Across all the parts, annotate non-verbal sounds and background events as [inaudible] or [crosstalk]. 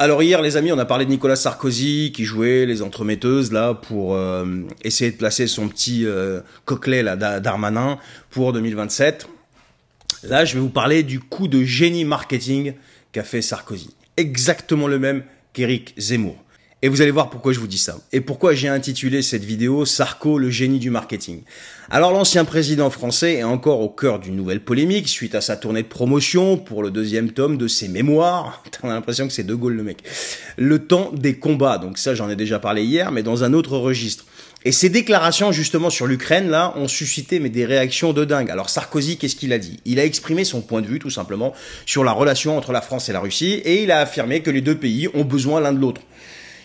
Alors hier, les amis, on a parlé de Nicolas Sarkozy qui jouait les entremetteuses là pour euh, essayer de placer son petit euh, coquelet d'Armanin pour 2027. Là, je vais vous parler du coup de génie marketing qu'a fait Sarkozy. Exactement le même qu'Éric Zemmour. Et vous allez voir pourquoi je vous dis ça. Et pourquoi j'ai intitulé cette vidéo Sarko, le génie du marketing. Alors l'ancien président français est encore au cœur d'une nouvelle polémique suite à sa tournée de promotion pour le deuxième tome de ses mémoires. On [laughs] a l'impression que c'est De Gaulle le mec. Le temps des combats. Donc ça j'en ai déjà parlé hier, mais dans un autre registre. Et ces déclarations justement sur l'Ukraine là ont suscité mais des réactions de dingue. Alors Sarkozy, qu'est-ce qu'il a dit Il a exprimé son point de vue tout simplement sur la relation entre la France et la Russie et il a affirmé que les deux pays ont besoin l'un de l'autre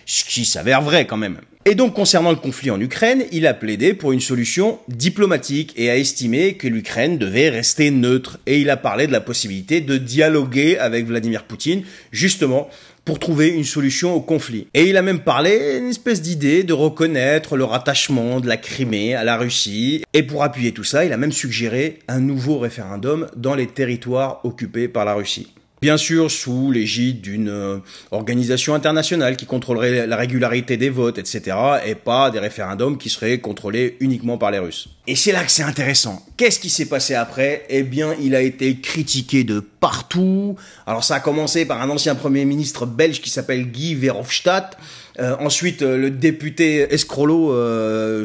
ce qui s'avère vrai quand même. Et donc concernant le conflit en Ukraine, il a plaidé pour une solution diplomatique et a estimé que l'Ukraine devait rester neutre. Et il a parlé de la possibilité de dialoguer avec Vladimir Poutine, justement pour trouver une solution au conflit. Et il a même parlé d'une espèce d'idée de reconnaître le rattachement de la Crimée à la Russie. Et pour appuyer tout ça, il a même suggéré un nouveau référendum dans les territoires occupés par la Russie bien sûr sous l'égide d'une euh, organisation internationale qui contrôlerait la régularité des votes, etc., et pas des référendums qui seraient contrôlés uniquement par les Russes. Et c'est là que c'est intéressant. Qu'est-ce qui s'est passé après Eh bien, il a été critiqué de partout. Alors ça a commencé par un ancien Premier ministre belge qui s'appelle Guy Verhofstadt. Euh, ensuite, euh, le député escrolo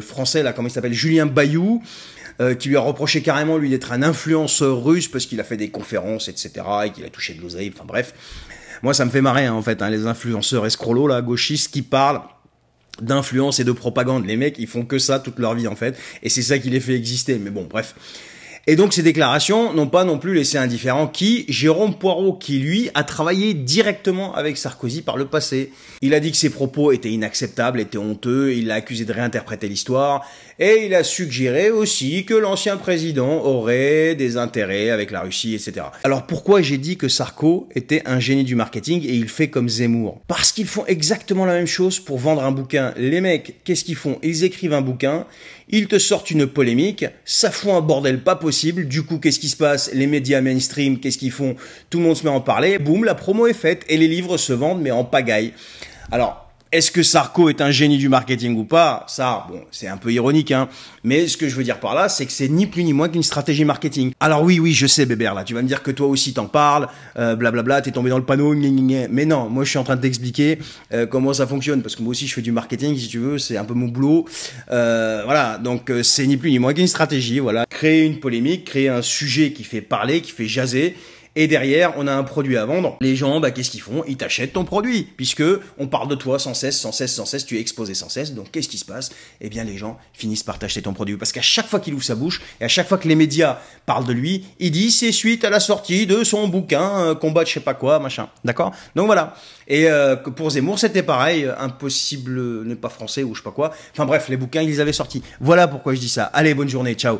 français, là, comment il s'appelle Julien Bayou. Euh, qui lui a reproché carrément lui d'être un influenceur russe parce qu'il a fait des conférences, etc. et qu'il a touché de l'oseille. Enfin bref, moi ça me fait marrer hein, en fait hein, les influenceurs escrolos là gauchistes qui parlent d'influence et de propagande. Les mecs, ils font que ça toute leur vie en fait, et c'est ça qui les fait exister. Mais bon, bref. Et donc ces déclarations n'ont pas non plus laissé indifférent qui Jérôme Poirot, qui lui a travaillé directement avec Sarkozy par le passé. Il a dit que ses propos étaient inacceptables, étaient honteux, il l'a accusé de réinterpréter l'histoire, et il a suggéré aussi que l'ancien président aurait des intérêts avec la Russie, etc. Alors pourquoi j'ai dit que Sarko était un génie du marketing et il fait comme Zemmour Parce qu'ils font exactement la même chose pour vendre un bouquin. Les mecs, qu'est-ce qu'ils font Ils écrivent un bouquin, ils te sortent une polémique, ça fout un bordel pas possible du coup, qu'est-ce qui se passe Les médias mainstream, qu'est-ce qu'ils font Tout le monde se met à en parler. Boum, la promo est faite et les livres se vendent, mais en pagaille. Alors, est-ce que Sarko est un génie du marketing ou pas Ça, bon, c'est un peu ironique, hein. Mais ce que je veux dire par là, c'est que c'est ni plus ni moins qu'une stratégie marketing. Alors oui, oui, je sais, Bébert, là, tu vas me dire que toi aussi t'en parles, euh, blablabla, t'es tombé dans le panneau, mais non, moi je suis en train de t'expliquer euh, comment ça fonctionne, parce que moi aussi je fais du marketing, si tu veux, c'est un peu mon boulot. Euh, voilà, donc c'est ni plus ni moins qu'une stratégie, voilà. Créer une polémique, créer un sujet qui fait parler, qui fait jaser, et derrière, on a un produit à vendre. Les gens, bah, qu'est-ce qu'ils font Ils t'achètent ton produit, puisque on parle de toi sans cesse, sans cesse, sans cesse, tu es exposé sans cesse. Donc, qu'est-ce qui se passe Eh bien, les gens finissent par t'acheter ton produit. Parce qu'à chaque fois qu'il ouvre sa bouche, et à chaque fois que les médias parlent de lui, il dit c'est suite à la sortie de son bouquin, euh, combat de je sais pas quoi, machin. D'accord Donc voilà. Et euh, pour Zemmour, c'était pareil, euh, impossible, n'est pas français ou je sais pas quoi. Enfin bref, les bouquins, ils avaient sortis. Voilà pourquoi je dis ça. Allez, bonne journée, ciao